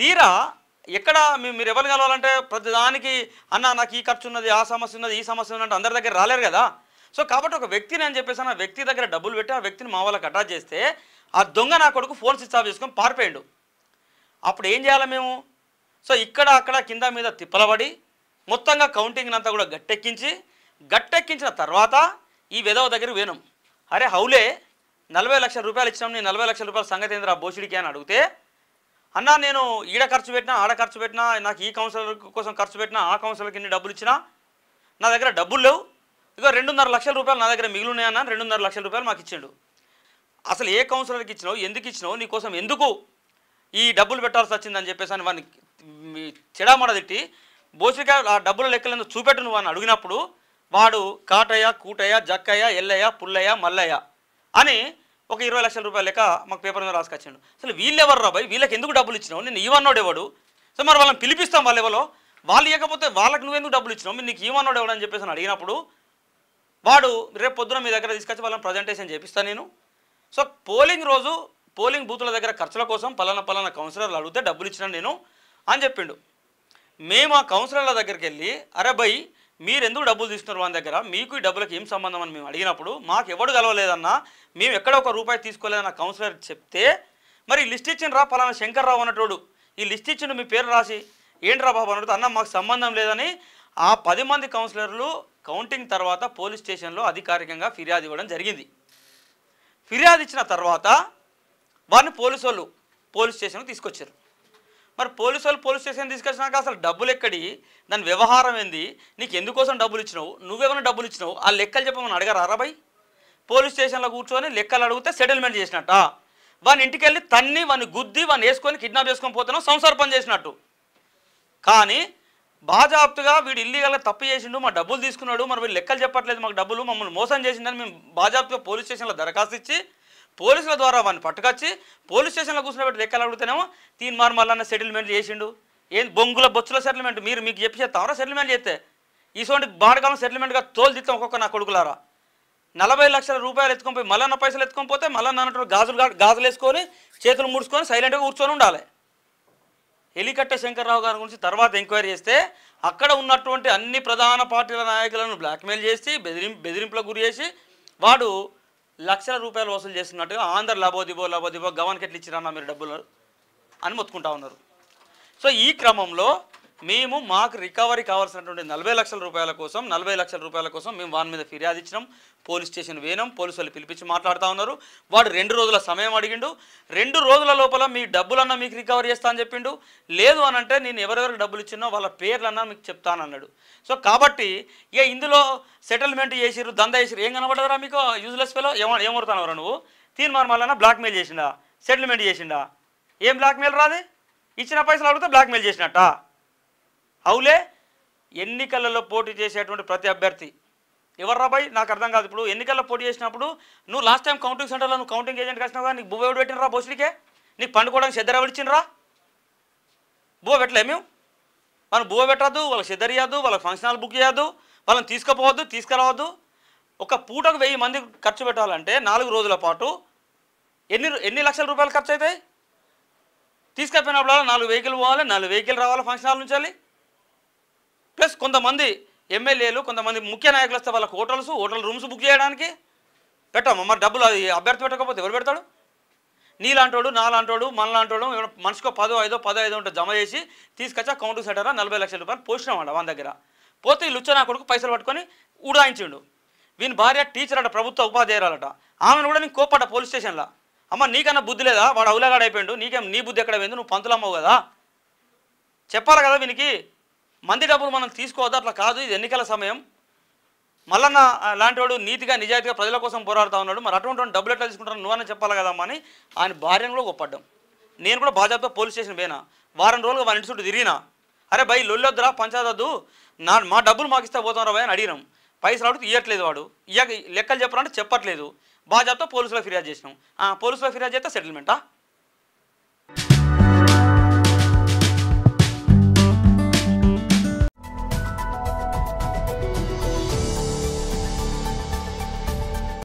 తీరా ఎక్కడ మీరు ఎవరిని కలవాలంటే ప్రతిదానికి అన్న నాకు ఈ ఖర్చు ఉన్నది ఆ సమస్య ఉన్నది ఈ సమస్య ఉన్నది అంటే అందరి దగ్గర రాలేరు కదా సో కాబట్టి ఒక వ్యక్తిని అని చెప్పేసి ఆ వ్యక్తి దగ్గర డబ్బులు పెట్టి ఆ వ్యక్తిని మా వాళ్ళకి అటాచ్ చేస్తే ఆ దొంగ నా కొడుకు ఫోన్ స్విచ్ ఆఫ్ చేసుకొని పారిపోయాడు అప్పుడు ఏం చేయాలి మేము సో ఇక్కడ అక్కడ కింద మీద తిప్పలబడి మొత్తంగా కౌంటింగ్ అంతా కూడా గట్టెక్కించి గట్టెక్కించిన తర్వాత ఈ విధవ దగ్గర వేణం అరే హౌలే నలభై లక్షల రూపాయలు ఇచ్చినాం నీ నలభై లక్షల రూపాయల సంగతి ఏంద్రా బోషుడికి అని అడిగితే అన్న నేను ఈడ ఖర్చు పెట్టినా ఆడ ఖర్చు పెట్టినా నాకు ఈ కౌన్సిలర్ కోసం ఖర్చు పెట్టినా ఆ కౌన్సిలర్కి ఎన్ని డబ్బులు ఇచ్చినా నా దగ్గర డబ్బులు లేవు ఇక రెండున్నర లక్షల రూపాయలు నా దగ్గర మిగిలి ఉన్నాయన్న రెండున్నర లక్షల రూపాయలు మాకు ఇచ్చిండు అసలు ఏ కౌన్సిలర్కి ఇచ్చినావు ఎందుకు ఇచ్చినావు నీకోసం ఎందుకు ఈ డబ్బులు పెట్టాల్సి వచ్చిందని చెప్పేసి అని వాడిని చెడామడ తిట్టి బోసిక ఆ డబ్బుల లెక్కలను చూపెట్టు నువ్వు అని అడిగినప్పుడు వాడు కాటయ్య కూటయ్య జక్కయ్య ఎల్లయ్య పుల్లయ్య మల్లయ్య అని ఒక ఇరవై లక్షల రూపాయల లెక్క మాకు పేపర్ మీద రాసుకొచ్చాడు అసలు ఎవరు రాబాయి వీళ్ళకి ఎందుకు డబ్బులు ఇచ్చినావు నేను ఇవన్నోడు ఎవడు సో మరి వాళ్ళని పిలిపిస్తాం వాళ్ళు ఎవరో వాళ్ళు ఇవ్వకపోతే వాళ్ళకి నువ్వెందుకు డబ్బులు ఇచ్చినావు నీకు ఏమన్నాడు ఎవడని చెప్పేసి అని అడిగినప్పుడు వాడు రేపు పొద్దున మీ దగ్గర తీసుకొచ్చి వాళ్ళని ప్రజెంటేషన్ చేపిస్తాను నేను సో పోలింగ్ రోజు పోలింగ్ బూతుల దగ్గర ఖర్చుల కోసం పలానా పలానా కౌన్సిలర్లు అడిగితే డబ్బులు ఇచ్చినాను నేను అని చెప్పిండు మేము ఆ కౌన్సిలర్ల దగ్గరికి వెళ్ళి అరే భయ్ మీరు ఎందుకు డబ్బులు తీసుకున్నారు వాళ్ళ దగ్గర మీకు ఈ డబ్బులకు ఏం సంబంధం అని మేము అడిగినప్పుడు మాకు ఎవడు కలవలేదన్నా మేము ఎక్కడ ఒక రూపాయి తీసుకోలేదన్న కౌన్సిలర్ చెప్తే మరి లిస్ట్ ఇచ్చిన రా పలానా రావు అన్నటోడు ఈ లిస్ట్ ఇచ్చిన మీ పేరు రాసి ఏంట్రా బాబు అన్నట్టు అన్న మాకు సంబంధం లేదని ఆ పది మంది కౌన్సిలర్లు కౌంటింగ్ తర్వాత పోలీస్ స్టేషన్లో అధికారికంగా ఫిర్యాదు ఇవ్వడం జరిగింది ఫిర్యాదు ఇచ్చిన తర్వాత వారిని పోలీసు వాళ్ళు పోలీస్ స్టేషన్కి తీసుకొచ్చారు మరి పోలీసు వాళ్ళు పోలీస్ స్టేషన్ తీసుకొచ్చినాక అసలు డబ్బులు ఎక్కడి దాని వ్యవహారం ఏంది నీకు ఎందుకోసం డబ్బులు ఇచ్చినావు నువ్వేమైనా డబ్బులు ఇచ్చినావు ఆ లెక్కలు చెప్పమని అడగారా రాబాయ్ పోలీస్ స్టేషన్లో కూర్చొని లెక్కలు అడిగితే సెటిల్మెంట్ చేసినట్ట వాని ఇంటికి వెళ్ళి తన్ని వాని గుద్ది వాని వేసుకొని కిడ్నాప్ చేసుకొని పోతున్నావు సంసార పని చేసినట్టు కానీ బాజాప్తుగా వీడు ఇల్లీగల్గా తప్పు చేసిండు మా డబ్బులు తీసుకున్నాడు మరి వీళ్ళు లెక్కలు చెప్పట్లేదు మాకు డబ్బులు మమ్మల్ని మోసం చేసిండని మేము బాజాప్తుగా పోలీస్ స్టేషన్లో దరఖాస్తు ఇచ్చి పోలీసుల ద్వారా వాడిని పట్టుకొచ్చి పోలీస్ స్టేషన్లో పెట్టి లెక్కలు అడుగుతానేమో తీన్ మార్మల్లన్న సెటిల్మెంట్ చేసిండు ఏం బొంగుల బొచ్చుల సెటిల్మెంట్ మీరు మీకు చెప్పి చేస్తామరా సెటిల్మెంట్ చేస్తే ఈసోటి బాడకాలం సెటిల్మెంట్గా తోలుదిత్తాం ఒక్కొక్క నా కొడుకులారా నలభై లక్షల రూపాయలు ఎత్తుకొని పోయి మళ్ళీ పైసలు ఎత్తుకొని పోతే మళ్ళీ అన్నట్టు గాజులు గాజులు వేసుకొని చేతులు ముడుచుకొని సైలెంట్గా కూర్చొని ఉండాలి ఎలికట్ట శంకర్రావు గారి గురించి తర్వాత ఎంక్వైరీ చేస్తే అక్కడ ఉన్నటువంటి అన్ని ప్రధాన పార్టీల నాయకులను బ్లాక్మెయిల్ చేసి బెదిరి బెదిరింపులకు గురి చేసి వాడు లక్షల రూపాయలు వసూలు చేస్తున్నట్టుగా ఆంధ్ర లబోదిబో లబోదిబో గవర్నకెట్లు ఇచ్చిరన్నా మీరు డబ్బులు అని మొత్తుకుంటా ఉన్నారు సో ఈ క్రమంలో మేము మాకు రికవరీ కావాల్సినటువంటి నలభై లక్షల రూపాయల కోసం నలభై లక్షల రూపాయల కోసం మేము వాని మీద ఫిర్యాదు ఇచ్చినాం పోలీస్ స్టేషన్ వేనాం పోలీసు వాళ్ళు పిలిపించి మాట్లాడుతూ ఉన్నారు వాడు రెండు రోజుల సమయం అడిగిండు రెండు రోజుల లోపల మీ డబ్బులన్నా మీకు రికవరీ చేస్తా అని చెప్పిండు లేదు అని అంటే నేను ఎవరెవరికి డబ్బులు ఇచ్చినో వాళ్ళ పేర్లన్నా మీకు చెప్తానన్నాడు సో కాబట్టి ఇక ఇందులో సెటిల్మెంట్ చేసిరు దంద చేసిరు ఏం కనబడదురా మీకు యూజ్లెస్ ఫెలో ఏమ ఏమవుతానవరా నువ్వు తీర్మానం మళ్ళీ బ్లాక్మెయిల్ చేసిండా సెటిల్మెంట్ చేసిండా ఏం బ్లాక్మెయిల్ రాదే ఇచ్చిన పైసలు అడిగితే బ్లాక్మెయిల్ చేసినట్టా అవులే ఎన్నికలలో పోటీ చేసేటువంటి ప్రతి అభ్యర్థి ఎవర్రాబాయ్ నాకు అర్థం కాదు ఇప్పుడు ఎన్నికల్లో పోటీ చేసినప్పుడు నువ్వు లాస్ట్ టైం కౌంటింగ్ సెంటర్లో నువ్వు కౌంటింగ్ ఏజెంట్ కాసినావు నీకు బువ్వ ఎవడు పెట్టినరా బోసుడికే నీకు పండుకోవడానికి సిద్ధర విడిచినరా బువ్వ పెట్టలేము మనం బువ్వ పెట్టద్దు వాళ్ళకి సిద్ధరియద్దు వాళ్ళకి ఫంక్షన్ హాల్ బుక్ చేయదు వాళ్ళని తీసుకుపోవద్దు తీసుకురావద్దు ఒక పూటకు వెయ్యి మంది ఖర్చు పెట్టాలంటే నాలుగు రోజుల పాటు ఎన్ని ఎన్ని లక్షల రూపాయలు ఖర్చు అవుతాయి తీసుకెళ్ళినప్పుడు నాలుగు వెహికల్ పోవాలి నాలుగు వెహికల్ రావాలి ఫంక్షన్ హాల్ నుంచి ప్లస్ కొంతమంది ఎమ్మెల్యేలు కొంతమంది ముఖ్య నాయకులు వస్తే వాళ్ళకి హోటల్స్ హోటల్ రూమ్స్ బుక్ చేయడానికి పెట్టాము మరి డబ్బులు అది అభ్యర్థి పెట్టకపోతే ఎవరు పెడతాడు నీలాంటోడు నాలాంటోడు మనలాంటోడు మనిషికో పదో ఐదో పదో ఐదో ఉంటే జమ చేసి తీసుకొచ్చి కౌంటర్ సెటరా నలభై లక్షల రూపాయలు పోసినాం వాళ్ళ వాళ్ళ దగ్గర పోతే ఈ లుచ్చనా కొడుకు పైసలు పట్టుకొని ఉడాయించిండు వీని భార్య టీచర్ అంట ప్రభుత్వ ఉపాధ్యాయురాలట ఆమెను కూడా నేను కోపట పోలీస్ స్టేషన్లో అమ్మ నీకన్నా బుద్ధి లేదా వాడు అవులగాడు నీకేం నీ బుద్ధి ఎక్కడ పోయింది నువ్వు పంతులమ్మవు కదా చెప్పాలి కదా వీనికి మంది డబ్బులు మనం తీసుకోవద్దు అట్లా కాదు ఇది ఎన్నికల సమయం మల్లన్న లాంటి వాడు నీతిగా నిజాయితీగా ప్రజల కోసం పోరాడుతూ ఉన్నాడు మరి అటువంటి డబ్బులు ఎట్లా తీసుకుంటాను నువ్వని చెప్పాలి కదమ్మా అని ఆయన భార్యను కూడా గొప్పడ్డం నేను కూడా భాజపా పోలీస్ స్టేషన్ పోయినా వారం రోజులు వాళ్ళ ఇంటి చుట్టూ తిరిగినా అరే భయ్ లొల్లొద్దురా పంచదద్దు నా మా డబ్బులు మాకు ఇస్తే పోతాం రా అని అడిగినాం పైసలు అడుగుతూ ఇవ్వట్లేదు వాడు ఇయ్య లెక్కలు చెప్పాలంటే చెప్పట్లేదు భాజపా పోలీసులో ఫిర్యాదు చేసినాం పోలీసులో ఫిర్యాదు చేస్తే సెటిల్మెంటా